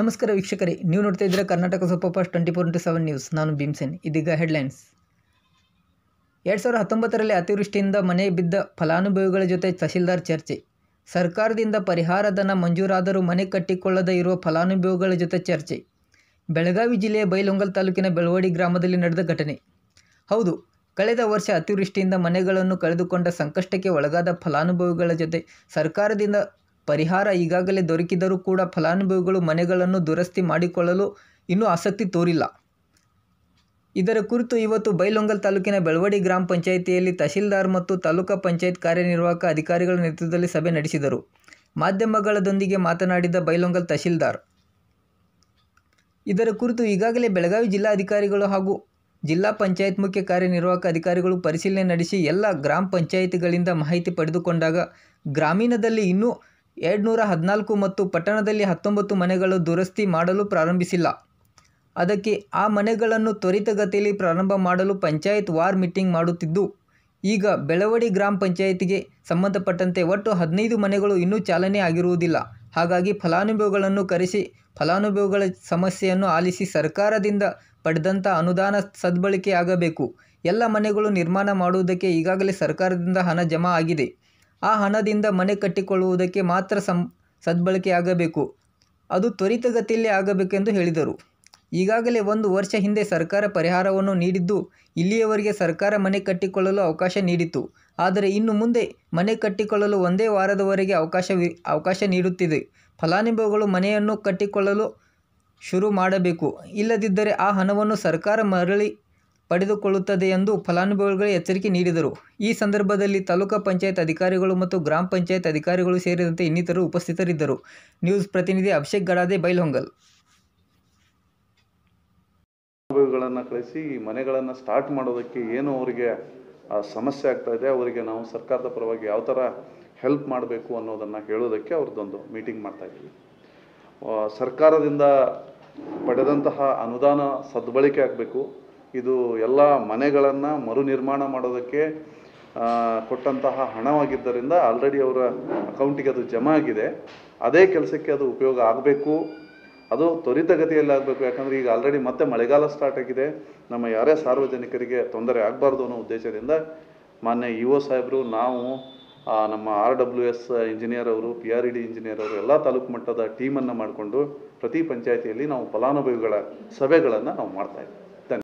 ನಮಸ್ಕಾರ ವೀಕ್ಷಕರೇ ನೀವು ನೋಡ್ತಾ ಇದ್ದೀರಾ Karnataka super fast twenty four into seven news ನಾನು ಭೀಮ್ಸೆನ್ ಇದೀಗ ಹೆಡ್ಲೈನ್ಸ್ ಎರಡು ಸಾವಿರದ ಹತ್ತೊಂಬತ್ತರಲ್ಲಿ ಅತಿವೃಷ್ಟಿಯಿಂದ ಮನೆ ಬಿದ್ದ ಫಲಾನುಭವಿಗಳ ಜೊತೆ ತಹಶೀಲ್ದಾರ್ ಚರ್ಚೆ ಸರ್ಕಾರದಿಂದ ಪರಿಹಾರ ಧನ ಮಂಜೂರಾದರೂ ಮನೆ ಕಟ್ಟಿಕೊಳ್ಳದೇ ಇರುವ ಫಲಾನುಭವಿಗಳ ಜೊತೆ ಚರ್ಚೆ ಬೆಳಗಾವಿ ಜಿಲ್ಲೆಯ ಬೈಲೊಂಗಲ್ ತಾಲೂಕಿನ ಬೆಳವಡಿ ಗ್ರಾಮದಲ್ಲಿ ನಡೆದ ಘಟನೆ ಹೌದು ಕಳೆದ ವರ್ಷ ಅತಿವೃಷ್ಟಿಯಿಂದ ಮನೆಗಳನ್ನು ಕಳೆದುಕೊಂಡ ಸಂಕಷ್ಟಕ್ಕೆ ಒಳಗಾದ ಫಲಾನುಭವಿಗಳ ಜೊತೆ ಸರ್ಕಾರದಿಂದ ಪರಿಹಾರ ಈಗಾಗಲೇ ದೊರಕಿದರೂ ಕೂಡ ಫಲಾನುಭವಿಗಳು ಮನೆಗಳನ್ನು ದುರಸ್ತಿ ಮಾಡಿಕೊಳ್ಳಲು ಇನ್ನೂ ಆಸಕ್ತಿ ತೋರಿಲ್ಲ ಇದರ ಕುರಿತು ಇವತ್ತು ಬೈಲೊಂಗಲ್ ತಾಲೂಕಿನ ಬೆಳವಡಿ ಗ್ರಾಮ ಪಂಚಾಯಿತಿಯಲ್ಲಿ ತಹಶೀಲ್ದಾರ್ ಮತ್ತು ತಾಲೂಕಾ ಪಂಚಾಯತ್ ಕಾರ್ಯನಿರ್ವಾಹಕ ಅಧಿಕಾರಿಗಳ ನೇತೃತ್ವದಲ್ಲಿ ಸಭೆ ನಡೆಸಿದರು ಮಾಧ್ಯಮಗಳೊಂದಿಗೆ ಮಾತನಾಡಿದ ಬೈಲೊಂಗಲ್ ತಹಶೀಲ್ದಾರ್ ಇದರ ಕುರಿತು ಈಗಾಗಲೇ ಬೆಳಗಾವಿ ಜಿಲ್ಲಾಧಿಕಾರಿಗಳು ಹಾಗೂ ಜಿಲ್ಲಾ ಪಂಚಾಯತ್ ಮುಖ್ಯ ಕಾರ್ಯನಿರ್ವಾಹಕ ಅಧಿಕಾರಿಗಳು ಪರಿಶೀಲನೆ ನಡೆಸಿ ಎಲ್ಲ ಗ್ರಾಮ ಪಂಚಾಯಿತಿಗಳಿಂದ ಮಾಹಿತಿ ಪಡೆದುಕೊಂಡಾಗ ಗ್ರಾಮೀಣದಲ್ಲಿ ಇನ್ನೂ ಎರಡುನೂರ ಹದಿನಾಲ್ಕು ಮತ್ತು ಪಟ್ಟಣದಲ್ಲಿ ಹತ್ತೊಂಬತ್ತು ಮನೆಗಳು ದುರಸ್ತಿ ಮಾಡಲು ಪ್ರಾರಂಭಿಸಿಲ್ಲ ಅದಕ್ಕೆ ಆ ಮನೆಗಳನ್ನು ತ್ವರಿತಗತಿಯಲ್ಲಿ ಪ್ರಾರಂಭ ಮಾಡಲು ಪಂಚಾಯತ್ ವಾರ್ ಮೀಟಿಂಗ್ ಮಾಡುತ್ತಿದ್ದು ಈಗ ಬೆಳವಡಿ ಗ್ರಾಮ ಪಂಚಾಯಿತಿಗೆ ಸಂಬಂಧಪಟ್ಟಂತೆ ಒಟ್ಟು ಹದಿನೈದು ಮನೆಗಳು ಇನ್ನೂ ಚಾಲನೆ ಆಗಿರುವುದಿಲ್ಲ ಹಾಗಾಗಿ ಫಲಾನುಭವಿಗಳನ್ನು ಕರೆಸಿ ಫಲಾನುಭವಿಗಳ ಸಮಸ್ಯೆಯನ್ನು ಆಲಿಸಿ ಸರ್ಕಾರದಿಂದ ಪಡೆದಂಥ ಅನುದಾನ ಸದ್ಬಳಕೆಯಾಗಬೇಕು ಎಲ್ಲ ಮನೆಗಳು ನಿರ್ಮಾಣ ಮಾಡುವುದಕ್ಕೆ ಈಗಾಗಲೇ ಸರ್ಕಾರದಿಂದ ಹಣ ಜಮಾ ಆಗಿದೆ ಆ ಹಣದಿಂದ ಮನೆ ಕಟ್ಟಿಕೊಳ್ಳುವುದಕ್ಕೆ ಮಾತ್ರ ಸಂ ಸದ್ಬಳಕೆಯಾಗಬೇಕು ಅದು ತ್ವರಿತಗತಿಯಲ್ಲೇ ಆಗಬೇಕೆಂದು ಹೇಳಿದರು ಈಗಾಗಲೇ ಒಂದು ವರ್ಷ ಹಿಂದೆ ಸರ್ಕಾರ ಪರಿಹಾರವನ್ನು ನೀಡಿದ್ದು ಇಲ್ಲಿಯವರೆಗೆ ಸರ್ಕಾರ ಮನೆ ಕಟ್ಟಿಕೊಳ್ಳಲು ಅವಕಾಶ ನೀಡಿತ್ತು ಆದರೆ ಇನ್ನು ಮುಂದೆ ಮನೆ ಕಟ್ಟಿಕೊಳ್ಳಲು ಒಂದೇ ವಾರದವರೆಗೆ ಅವಕಾಶ ಅವಕಾಶ ನೀಡುತ್ತಿದೆ ಫಲಾನುಭವಿಗಳು ಮನೆಯನ್ನು ಕಟ್ಟಿಕೊಳ್ಳಲು ಶುರು ಮಾಡಬೇಕು ಇಲ್ಲದಿದ್ದರೆ ಆ ಹಣವನ್ನು ಸರ್ಕಾರ ಮರಳಿ ಪಡೆದುಕೊಳ್ಳುತ್ತದೆ ಎಂದು ಫಲಾನುಭವಿಗಳಿಗೆ ಎಚ್ಚರಿಕೆ ನೀಡಿದರು ಈ ಸಂದರ್ಭದಲ್ಲಿ ತಾಲೂಕಾ ಪಂಚಾಯತ್ ಅಧಿಕಾರಿಗಳು ಮತ್ತು ಗ್ರಾಮ ಪಂಚಾಯತ್ ಅಧಿಕಾರಿಗಳು ಸೇರಿದಂತೆ ಇನ್ನಿತರರು ಉಪಸ್ಥಿತರಿದ್ದರು ನ್ಯೂಸ್ ಪ್ರತಿನಿಧಿ ಅಭಿಷೇಕ್ ಗಡಾದೆ ಬೈಲ್ಹೊಂಗಲ್ ಫಲಾನುಭವಿಗಳನ್ನು ಕಳಿಸಿ ಮನೆಗಳನ್ನು ಸ್ಟಾರ್ಟ್ ಮಾಡೋದಕ್ಕೆ ಏನು ಅವರಿಗೆ ಸಮಸ್ಯೆ ಆಗ್ತಾ ಇದೆ ಅವರಿಗೆ ನಾವು ಸರ್ಕಾರದ ಪರವಾಗಿ ಯಾವ ಥರ ಹೆಲ್ಪ್ ಮಾಡಬೇಕು ಅನ್ನೋದನ್ನು ಹೇಳೋದಕ್ಕೆ ಅವ್ರದ್ದೊಂದು ಮೀಟಿಂಗ್ ಮಾಡ್ತಾ ಇದ್ದೀವಿ ಸರ್ಕಾರದಿಂದ ಪಡೆದಂತಹ ಅನುದಾನ ಸದ್ಬಳಕೆ ಆಗಬೇಕು ಇದು ಎಲ್ಲ ಮನೆಗಳನ್ನು ಮರು ನಿರ್ಮಾಣ ಮಾಡೋದಕ್ಕೆ ಕೊಟ್ಟಂತಹ ಹಣವಾಗಿದ್ದರಿಂದ ಆಲ್ರೆಡಿ ಅವರ ಅಕೌಂಟಿಗೆ ಅದು ಜಮಾ ಆಗಿದೆ ಅದೇ ಕೆಲಸಕ್ಕೆ ಅದು ಉಪಯೋಗ ಆಗಬೇಕು ಅದು ತ್ವರಿತಗತಿಯಲ್ಲಿ ಆಗಬೇಕು ಯಾಕಂದರೆ ಈಗ ಆಲ್ರೆಡಿ ಮತ್ತೆ ಮಳೆಗಾಲ ಸ್ಟಾರ್ಟ್ ಆಗಿದೆ ನಮ್ಮ ಯಾರೇ ಸಾರ್ವಜನಿಕರಿಗೆ ತೊಂದರೆ ಆಗಬಾರ್ದು ಅನ್ನೋ ಉದ್ದೇಶದಿಂದ ಮಾನ್ಯ ಇ ಒ ಸಾಹೇಬರು ನಾವು ನಮ್ಮ ಆರ್ ಡಬ್ಲ್ಯೂ ಎಸ್ ಇಂಜಿನಿಯರ್ ಅವರು P R E D engineer ಅವರು ಎಲ್ಲ ತಾಲೂಕು ಮಟ್ಟದ ಟೀಮನ್ನು ಮಾಡಿಕೊಂಡು ಪ್ರತಿ ಪಂಚಾಯಿತಿಯಲ್ಲಿ ನಾವು ಫಲಾನುಭವಿಗಳ ಸಭೆಗಳನ್ನು ನಾವು ಮಾಡ್ತಾಯಿದ್ದೀವಿ